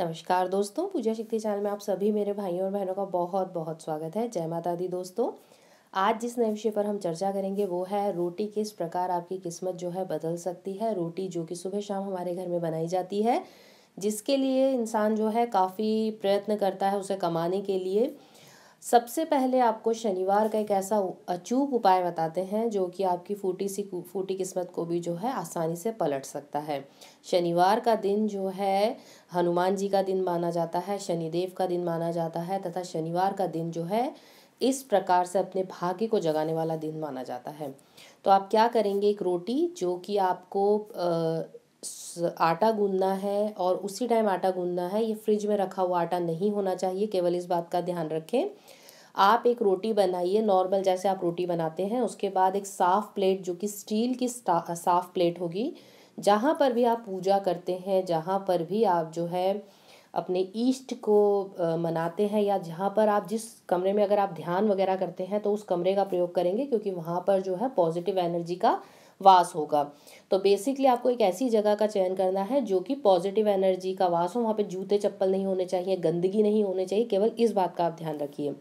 नमस्कार दोस्तों पूजा शक्ति चैनल में आप सभी मेरे भाइयों और बहनों का बहुत बहुत स्वागत है जय माता दी दोस्तों आज जिस नए विषय पर हम चर्चा करेंगे वो है रोटी किस प्रकार आपकी किस्मत जो है बदल सकती है रोटी जो कि सुबह शाम हमारे घर में बनाई जाती है जिसके लिए इंसान जो है काफ़ी प्रयत्न करता है उसे कमाने के लिए सबसे पहले आपको शनिवार का एक ऐसा अचूक उपाय बताते हैं जो कि आपकी फूटी सी फूटी किस्मत को भी जो है आसानी से पलट सकता है शनिवार का दिन जो है हनुमान जी का दिन माना जाता है शनिदेव का दिन माना जाता है तथा शनिवार का दिन जो है इस प्रकार से अपने भाग्य को जगाने वाला दिन माना जाता है तो आप क्या करेंगे एक रोटी जो कि आपको आटा गूंदना है और उसी टाइम आटा गूंदना है ये फ्रिज में रखा हुआ आटा नहीं होना चाहिए केवल इस बात का ध्यान रखें आप एक रोटी बनाइए नॉर्मल जैसे आप रोटी बनाते हैं उसके बाद एक साफ़ प्लेट जो कि स्टील की साफ़ प्लेट होगी जहाँ पर भी आप पूजा करते हैं जहाँ पर भी आप जो है अपने ईष्ट को मनाते हैं या जहाँ पर आप जिस कमरे में अगर आप ध्यान वगैरह करते हैं तो उस कमरे का प्रयोग करेंगे क्योंकि वहाँ पर जो है पॉजिटिव एनर्जी का वास होगा तो बेसिकली आपको एक ऐसी जगह का चयन करना है जो कि पॉजिटिव एनर्जी का वास हो वहाँ पे जूते चप्पल नहीं होने चाहिए गंदगी नहीं होने चाहिए केवल इस बात का आप ध्यान रखिए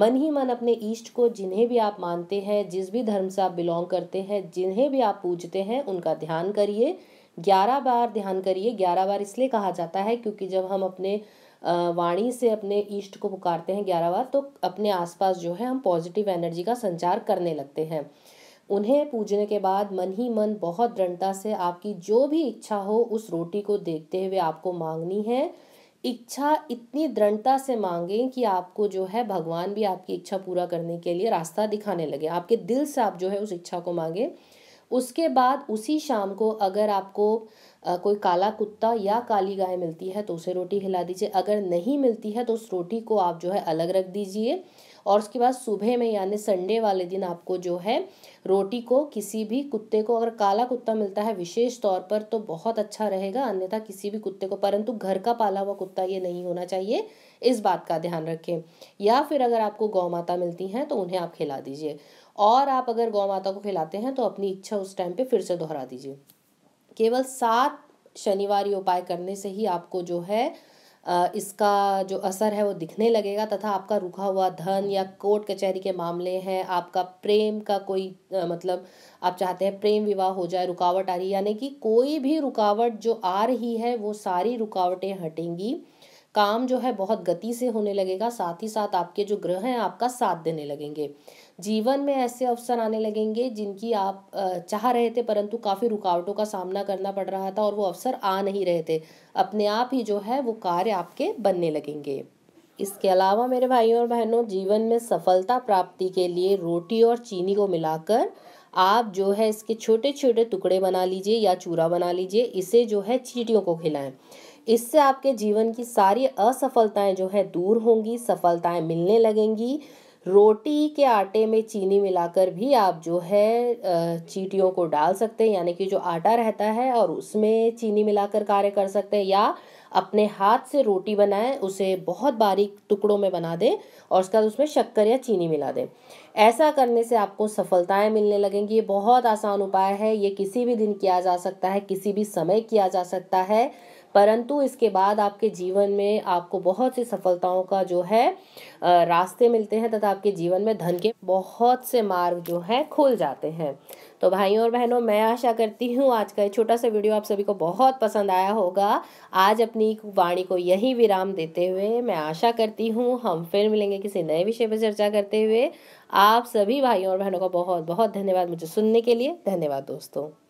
मन ही मन अपने ईष्ट को जिन्हें भी आप मानते हैं जिस भी धर्म से आप बिलोंग करते हैं जिन्हें भी आप पूजते हैं उनका ध्यान करिए ग्यारह बार ध्यान करिए ग्यारह बार इसलिए कहा जाता है क्योंकि जब हम अपने वाणी से अपने ईष्ट को पुकारते हैं ग्यारह बार तो अपने आसपास जो है हम पॉजिटिव एनर्जी का संचार करने लगते हैं उन्हें पूजने के बाद मन ही मन बहुत दृढ़ता से आपकी जो भी इच्छा हो उस रोटी को देखते हुए आपको मांगनी है इच्छा इतनी दृढ़ता से मांगें कि आपको जो है भगवान भी आपकी इच्छा पूरा करने के लिए रास्ता दिखाने लगे आपके दिल से आप जो है उस इच्छा को मांगें उसके बाद उसी शाम को अगर आपको आ, कोई काला कुत्ता या काली गाय मिलती है तो उसे रोटी खिला दीजिए अगर नहीं मिलती है तो उस रोटी को आप जो है अलग रख दीजिए और उसके बाद सुबह में यानी संडे वाले दिन आपको जो है रोटी को किसी भी कुत्ते को अगर काला कुत्ता मिलता है विशेष तौर पर तो बहुत अच्छा रहेगा अन्यथा किसी भी कुत्ते को परंतु घर का पाला हुआ कुत्ता ये नहीं होना चाहिए इस बात का ध्यान रखें या फिर अगर आपको गौ माता मिलती हैं तो उन्हें आप खिला दीजिए और आप अगर गौ माता को खिलाते हैं तो अपनी इच्छा उस टाइम पे फिर से दोहरा दीजिए केवल सात शनिवार उपाय करने से ही आपको जो है इसका जो असर है वो दिखने लगेगा तथा आपका रुका हुआ धन या कोर्ट कचहरी के मामले हैं आपका प्रेम का कोई मतलब आप चाहते हैं प्रेम विवाह हो जाए रुकावट आ रही यानी कि कोई भी रुकावट जो आ रही है वो सारी रुकावटें हटेंगी काम जो है बहुत गति से होने लगेगा साथ ही साथ आपके जो ग्रह हैं आपका साथ देने लगेंगे जीवन में ऐसे अवसर आने लगेंगे जिनकी आप चाह रहे थे परंतु काफ़ी रुकावटों का सामना करना पड़ रहा था और वो अवसर आ नहीं रहे थे अपने आप ही जो है वो कार्य आपके बनने लगेंगे इसके अलावा मेरे भाइयों और बहनों जीवन में सफलता प्राप्ति के लिए रोटी और चीनी को मिलाकर आप जो है इसके छोटे छोटे टुकड़े बना लीजिए या चूरा बना लीजिए इसे जो है चीटियों को खिलाएं इससे आपके जीवन की सारी असफलताएं जो है दूर होंगी सफलताएं मिलने लगेंगी रोटी के आटे में चीनी मिलाकर भी आप जो है चीटियों को डाल सकते हैं यानी कि जो आटा रहता है और उसमें चीनी मिलाकर कार्य कर सकते हैं या अपने हाथ से रोटी बनाएं उसे बहुत बारीक टुकड़ों में बना दें और उसके बाद उसमें शक्कर या चीनी मिला दें ऐसा करने से आपको सफलताएं मिलने लगेंगी ये बहुत आसान उपाय है ये किसी भी दिन किया जा सकता है किसी भी समय किया जा सकता है परंतु इसके बाद आपके जीवन में आपको बहुत सी सफलताओं का जो है रास्ते मिलते हैं तथा आपके जीवन में धन के बहुत से मार्ग जो हैं खुल जाते हैं तो भाइयों और बहनों मैं आशा करती हूँ आज का ये छोटा सा वीडियो आप सभी को बहुत पसंद आया होगा आज अपनी वाणी को यही विराम देते हुए मैं आशा करती हूँ हम फिर मिलेंगे किसी नए विषय पर चर्चा करते हुए आप सभी भाइयों और बहनों का बहुत बहुत धन्यवाद मुझे सुनने के लिए धन्यवाद दोस्तों